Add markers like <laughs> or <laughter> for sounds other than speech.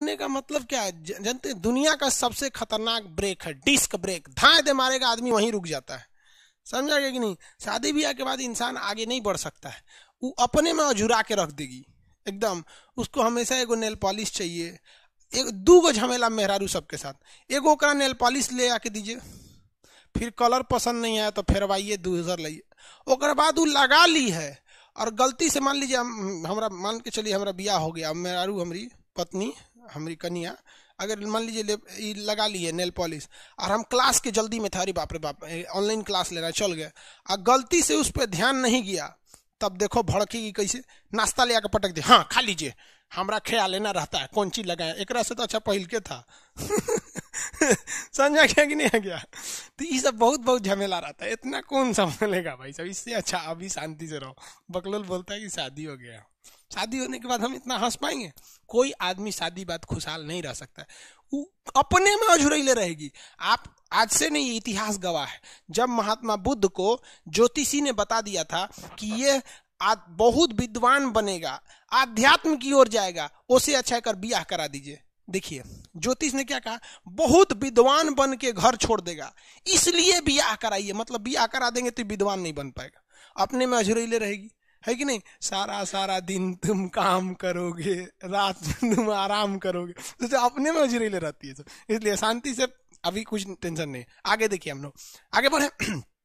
करने का मतलब क्या है जनते दुनिया का सबसे खतरनाक ब्रेक है डिस्क ब्रेक धाए दे मारेगा आदमी वहीं रुक जाता है समझा गया कि नहीं शादी ब्याह के बाद इंसान आगे नहीं बढ़ सकता है वो अपने में अझुरा के रख देगी एकदम उसको हमेशा एगो नेल पॉलिश चाहिए एक दू गो झमेला मेहरारू सबके साथ एगो का नेल पॉलिश ले आके दीजिए फिर कलर पसंद नहीं आया तो फेरवाइए दूसर लाइए ओकर बाद वो लगा ली है और गलती से मान लीजिए हम हमारा मान के चलिए हमारा ब्याह हो गया मेहरारू हमारी पत्नी हमारी कनिया अगर मान लीजिए लगा लिए नेल पॉलिश और हम क्लास के जल्दी में था अरे बाप रे बाप ऑनलाइन क्लास लेना चल गए और गलती से उस पर ध्यान नहीं गया तब देखो भड़केगी कैसे नाश्ता ले आकर पटक दे हाँ खा लीजिए हमारा ख्याल लेना रहता है कौन चीज लगाए एक से तो अच्छा पहल के था <laughs> समझा गया कि नहीं आ गया तो ये सब बहुत बहुत झमेला रहता है इतना कौन लेगा भाई सब इससे अच्छा अभी शांति से रहो बकलोल बोलता है कि शादी हो गया शादी होने के बाद हम इतना हंस पाएंगे कोई आदमी शादी बाद खुशहाल नहीं रह सकता वो अपने में अझुरैले रहेगी आप आज से नहीं इतिहास गवाह है जब महात्मा बुद्ध को ज्योतिषी ने बता दिया था कि ये आज बहुत विद्वान बनेगा आध्यात्म की ओर जाएगा उसे अच्छा कर ब्याह करा दीजिए देखिए ज्योतिष ने क्या कहा बहुत विद्वान बन के घर छोड़ देगा इसलिए ब्याह कराइए मतलब ब्याह करा देंगे तो विद्वान नहीं बन पाएगा अपने में अझुरैले रहेगी है कि नहीं सारा सारा दिन तुम काम करोगे रात में तुम आराम करोगे तो, जो अपने में ले रहती है तो इसलिए शांति से अभी कुछ टेंशन नहीं आगे देखिए हम लोग आगे बढ़े